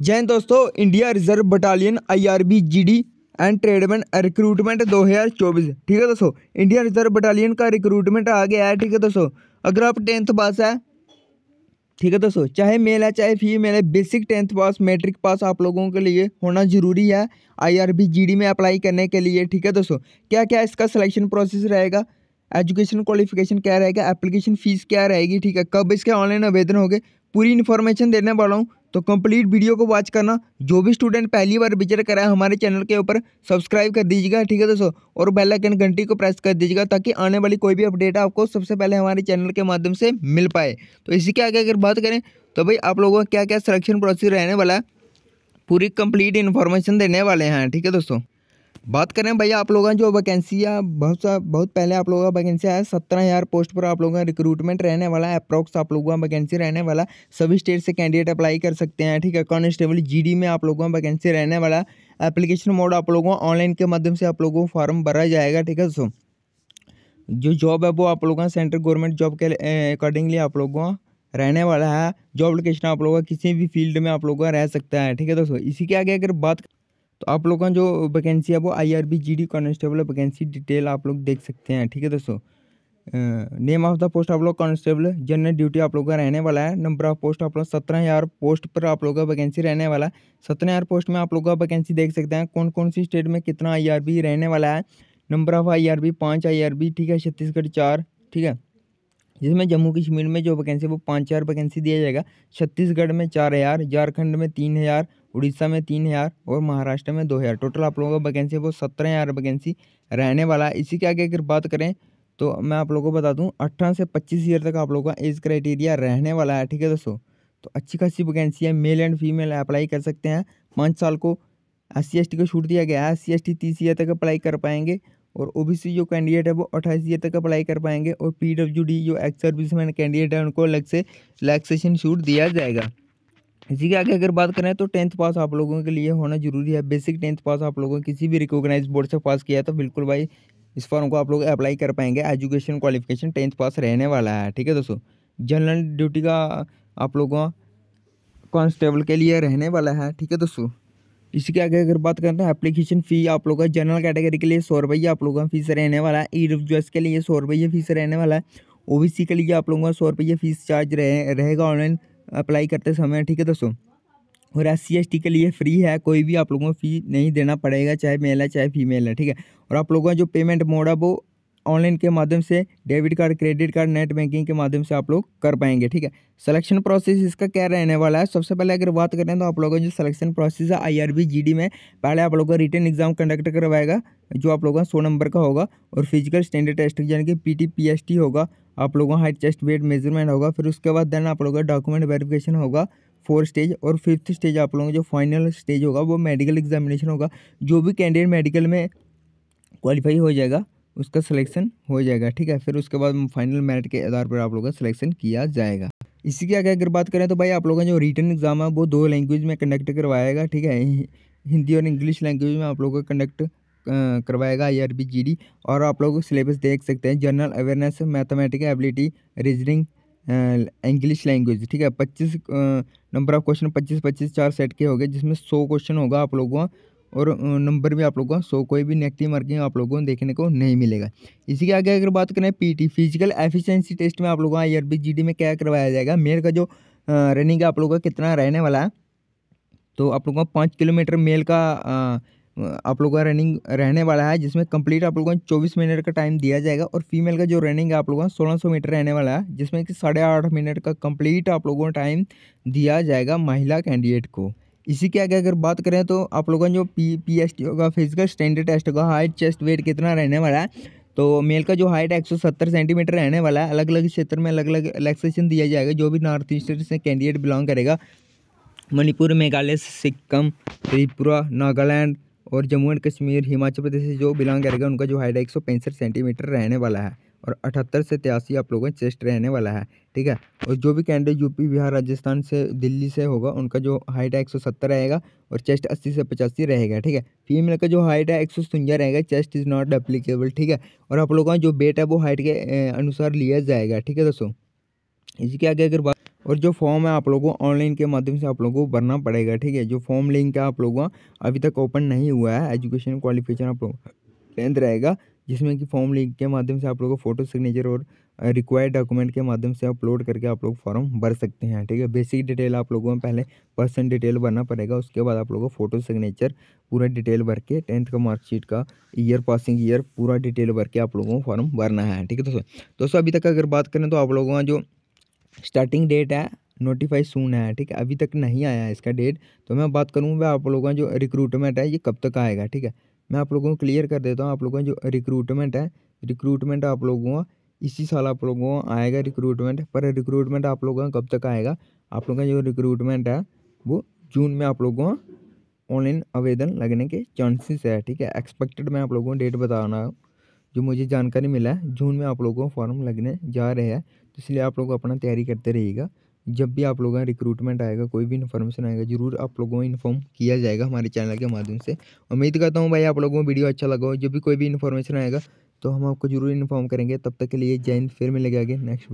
जैन दोस्तों India reserve battalion IRB GD and tradesman recruitment 2024 ठीक है दोस्तों इंडिया रिजर्व बटालियन का रिक्रूटमेंट आ गया है ठीक है दोस्तों अगर आप टेंथ पास है ठीक है दोस्तों चाहे मेल है चाहे फीमेल है basic tenth pass matric pass आप लोगों के लिए होना जरूरी है आईआरबी जीडी में अप्लाई करने के लिए ठीक है दोस्तों क्या क्या इसका सिलेक्शन प्रोसेस रहेगा एजुकेशन क्वालिफिकेशन क्या रहेगा एप्लीकेशन फ़ीस क्या रहेगी ठीक है कब इसके ऑनलाइन आवेदन होंगे पूरी इन्फॉर्मेशन देने वाला हूँ तो कंप्लीट वीडियो को वॉच करना जो भी स्टूडेंट पहली बार विजिट करा है हमारे चैनल के ऊपर सब्सक्राइब कर दीजिएगा ठीक है दोस्तों और बेल आइकन घंटी को प्रेस कर दीजिएगा ताकि आने वाली कोई भी अपडेट आपको सबसे पहले हमारे चैनल के माध्यम से मिल पाए तो इसी के आगे अगर बात करें तो भाई आप लोगों का क्या क्या सिलेक्शन प्रोसेस रहने वाला है पूरी कंप्लीट इन्फॉर्मेशन देने वाले हैं ठीक है दोस्तों बात करें भैया आप लोगों जो वैकेंसियाँ बहुत सा बहुत पहले आप लोगों का वैकेंसी आया सत्रह हज़ार पोस्ट पर आप लोगों का रिक्रूटमेंट रहने वाला है अप्रोक्स आप लोगों का वैकेंसी रहने वाला सभी स्टेट से कैंडिडेट अप्लाई कर सकते हैं ठीक है कॉन्स्टेबल जी में आप लोगों का वैकेंसी रहने वाला एप्लीकेशन मोड आप लोगों ऑनलाइन के माध्यम से आप लोगों को फॉर्म भरा जाएगा ठीक है सो जो जॉब है वो आप लोगों का सेंट्रल गवर्नमेंट जॉब के अकॉर्डिंगली आप लोगों का रहने वाला है जॉब लोकेशन आप लोगों का किसी भी फील्ड में आप लोगों का रह सकता है ठीक है दोस्तों इसी के आगे अगर बात तो आप लोग का जो वैकेंसी है वो I R B G D constable vacancy detail आप लोग देख सकते हैं ठीक है दोस्तों नेम ऑफ द पोस्ट आप लोग कॉन्स्टेबल जनरल ड्यूटी आप लोग का रहने वाला है नंबर ऑफ पोस्ट आप लोग सत्रह हज़ार पोस्ट पर आप लोग का वैकेंसी रहने वाला है सत्रह हज़ार पोस्ट में आप लोग का वैकेंसी देख सकते हैं कौन कौन सी स्टेट में कितना आई आर बी रहने वाला है number of I R B पाँच आई आर बी ठीक है छत्तीसगढ़ चार ठीक है जिसमें जम्मू कश्मीर में जो वैकेंसी वो पाँच हज़ार वैकेंसी दिया जाएगा छत्तीसगढ़ में चार हज़ार झारखंड में तीन हज़ार उड़ीसा में तीन हज़ार और महाराष्ट्र में दो हज़ार टोटल आप लोगों का वैकेंसी वो सत्रह हज़ार वैकेंसी रहने वाला है इसी के आगे अगर बात करें तो मैं आप लोगों को बता दूं अट्ठारह से पच्चीस ईयर तक आप लोगों का एज क्राइटेरिया रहने वाला है ठीक है दोस्तों तो अच्छी खासी वैकेंसी है मेल एंड फीमेल अप्लाई कर सकते हैं पाँच साल को एस सी को छूट दिया गया है एस सी एस ईयर तक अप्लाई कर पाएंगे और ओ जो कैंडिडेट है वो अट्ठाईस ईयर तक अप्लाई कर पाएंगे और पी जो एक्स सर्विसमैन कैंडिडेट है उनको अलग से रिलैक्सेशन छूट दिया जाएगा इसी के आगे अगर बात करें तो टेंथ पास आप लोगों के लिए होना जरूरी है बेसिक टेंथ पास आप लोगों ने किसी भी रिकॉग्नाइज बोर्ड से पास किया है तो बिल्कुल भाई इस फॉर्म को आप लोग अप्लाई कर पाएंगे एजुकेशन क्वालिफिकेशन टेंथ पास रहने वाला है ठीक है दोस्तों जनरल ड्यूटी का आप लोगों कांस्टेबल के लिए रहने वाला है ठीक है दोस्तों इसके आगे अगर बात करें तो एप्लीकेशन फ़ी आप लोगों का जनरल कैटेगरी के लिए सौ रुपये आप लोगों का फीस रहने वाला है ई जो के लिए सौ रुपये फीस रहने वाला है ओ के लिए आप लोगों का सौ रुपये फीस चार्ज रहे रहेगा ऑनलाइन अप्लाई करते समय ठीक है दोस्तों और एस सी के लिए फ्री है कोई भी आप लोगों को फ़ी नहीं देना पड़ेगा चाहे मेल है चाहे फीमेल है ठीक है और आप लोगों का जो पेमेंट मोड है वो ऑनलाइन के माध्यम से debit card credit card net banking के माध्यम से आप लोग कर पाएंगे ठीक है सिलेक्शन प्रोसेस इसका क्या रहने वाला है सबसे पहले अगर बात करें तो आप लोगों का जो सिलेक्शन प्रोसेस है आईआरबी जीडी में पहले आप लोगों का रिटर्न एग्जाम कंडक्ट करवाएगा जो आप लोगों का सौ नंबर का होगा और फिजिकल स्टैंडर्ड टेस्ट यानी कि पी टी होगा आप लोगों का हाइट चेस्ट वेट मेजरमेंट होगा फिर उसके बाद देन आप लोगों का डॉक्यूमेंट वेरिफिकेशन होगा फोर्थ स्टेज और फिफ्थ स्टेज आप लोगों का जो फाइनल स्टेज होगा वो मेडिकल एग्जामिनेशन होगा जो भी कैंडिडेट मेडिकल में क्वालिफाई हो जाएगा उसका सिलेक्शन हो जाएगा ठीक है फिर उसके बाद फाइनल मेरिट के आधार पर आप लोगों का सिलेक्शन किया जाएगा इसी के आगे अगर बात करें तो भाई आप लोगों का जो रिटर्न एग्जाम है वो दो लैंग्वेज में कंडक्ट करवाएगा ठीक है हिंदी और इंग्लिश लैंग्वेज में आप लोगों का कंडक्ट करवाएगा I R B G D और आप लोग सिलेबस देख सकते हैं general awareness mathematical ability reasoning English language ठीक है पच्चीस नंबर ऑफ क्वेश्चन पच्चीस पच्चीस चार सेट के हो गए जिसमें सौ क्वेश्चन होगा आप लोगों का और नंबर भी आप लोगों को सो कोई भी नेगेटिव मार्किंग आप लोगों को देखने को नहीं मिलेगा इसी के आगे अगर बात करें पीटी फिजिकल एफिशिएंसी टेस्ट में आप लोगों को आई जीडी में क्या करवाया जाएगा मेल का जो रनिंग आप लोगों का कितना रहने वाला है तो आप लोगों का पाँच किलोमीटर मेल का आप लोगों का रनिंग रहने वाला है जिसमें कंप्लीट आप लोगों को चौबीस मिनट का टाइम दिया जाएगा और फीमेल का जो रनिंग है आप लोगों का सोलह सौ मीटर रहने वाला है जिसमें कि साढ़े आठ मिनट का कंप्लीट आप लोगों को टाइम दिया जाएगा महिला कैंडिडेट को इसी के आगे अगर बात करें तो आप लोगों का जो पी पी एस टी होगा फिजिकल स्टैंडर्ड टेस्ट होगा हाइट चेस्ट वेट कितना रहने वाला है तो मेल का जो हाइट है सत्तर सेंटीमीटर रहने वाला है अलग अलग क्षेत्र में अलग अलग रिलेक्सेशन दिया जाएगा जो भी नॉर्थ ईस्टर्न से कैंडिडेट बिलोंग करेगा मणिपुर मेघालय सिक्किम त्रिपुरा नागालैंड और जम्मू एंड कश्मीर हिमाचल प्रदेश से जो बिलोंग करेगा उनका जो हाइट है एक सेंटीमीटर रहने वाला है और अठहत्तर से तिरासी आप लोगों का चेस्ट रहने वाला है ठीक है और जो भी कैंडिडेट यूपी बिहार राजस्थान से दिल्ली से होगा उनका जो हाइट है एक सौ सत्तर रहेगा और चेस्ट अस्सी से पचासी रहेगा ठीक है फीमेल का जो हाइट है एक सौ सतुंजा रहेगा चेस्ट इज़ नॉट एप्लीकेबल ठीक है और आप लोगों का जो बेट है वो हाइट के अनुसार लिया जाएगा ठीक है दोस्तों इसके आगे अगर बात और जो फॉर्म है आप लोगों को ऑनलाइन के माध्यम से आप लोगों को भरना पड़ेगा ठीक है जो फॉर्म लिंक है आप लोगों का अभी तक ओपन नहीं हुआ है एजुकेशन क्वालिफिकेशन आप लोगों टेंथ रहेगा जिसमें कि फॉर्म लिंक के माध्यम से आप लोगों को फोटो सिग्नेचर और रिक्वायर्ड डॉक्यूमेंट के माध्यम से अपलोड करके आप लोग फॉर्म भर सकते हैं ठीक है बेसिक डिटेल आप लोगों में पहले पर्सन डिटेल भरना पड़ेगा उसके बाद आप लोगों को फोटो सिग्नेचर पूरा डिटेल भर के टेंथ का मार्कशीट का ईयर पासिंग ईयर पूरा डिटेल भर के आप लोगों को फॉर्म भरना है ठीक है दोस्तों दोस्तों अभी तक अगर बात करें तो आप लोगों का जो स्टार्टिंग डेट है नोटिफाई सून है ठीक है अभी तक नहीं आया है इसका डेट तो मैं बात करूँ आप लोगों का जो रिक्रूटमेंट है ये कब तक आएगा ठीक है मैं आप लोगों को क्लियर कर देता हूँ आप लोगों का जो रिक्रूटमेंट है रिक्रूटमेंट आप लोगों का इसी साल आप लोगों का आएगा रिक्रूटमेंट पर रिक्रूटमेंट आप लोगों का कब तक आएगा आप लोगों का जो रिक्रूटमेंट है वो जून में आप लोगों का ऑनलाइन आवेदन लगने के चांसेस है ठीक है एक्सपेक्टेड मैं आप लोगों को डेट बता रहा हूँ जो मुझे जानकारी मिला है जून में आप लोगों को फॉर्म लगने जा रहे हैं तो इसलिए आप लोग अपना तैयारी करते रहिएगा जब भी आप लोगों का रिक्रूटमेंट आएगा कोई भी इन्फॉर्मेशन आएगा जरूर आप लोगों को इन्फॉर्म किया जाएगा हमारे चैनल के माध्यम से उम्मीद करता हूँ भाई आप लोगों को वीडियो अच्छा लगा हो जब भी कोई भी इन्फॉर्मेशन आएगा तो हम आपको जरूर इन्फॉर्म करेंगे तब तक के लिए जैन फिर मिलेगा आगे नेक्स्ट वीडियो